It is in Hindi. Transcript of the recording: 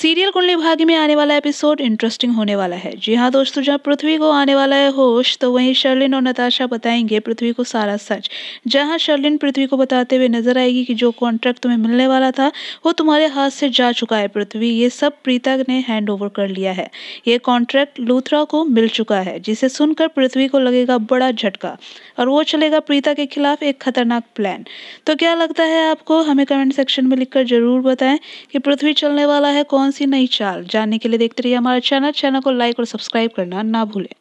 सीरियल कुंडली भाग्य में आने वाला एपिसोड इंटरेस्टिंग होने वाला है जी हाँ दोस्तों तो जहाँ पृथ्वी को आने वाला है होश तो वहीं शर्लिन और नताशा बताएंगे पृथ्वी को सारा सच जहाँ शर्लिन पृथ्वी को बताते हुए नजर आएगी कि जो कॉन्ट्रैक्ट तुम्हें मिलने वाला था वो तुम्हारे हाथ से जा चुका है पृथ्वी ये सब प्रीता ने हैंड ओवर कर लिया है ये कॉन्ट्रैक्ट लूथरा को मिल चुका है जिसे सुनकर पृथ्वी को लगेगा बड़ा झटका और वो चलेगा प्रीता के खिलाफ एक खतरनाक प्लान तो क्या लगता है आपको हमें कमेंट सेक्शन में लिखकर जरूर बताएं कि पृथ्वी चलने वाला है कौन कौन सी नई चाल जानने के लिए देखते रहिए हमारा चैनल चैनल को लाइक और सब्सक्राइब करना ना भूलें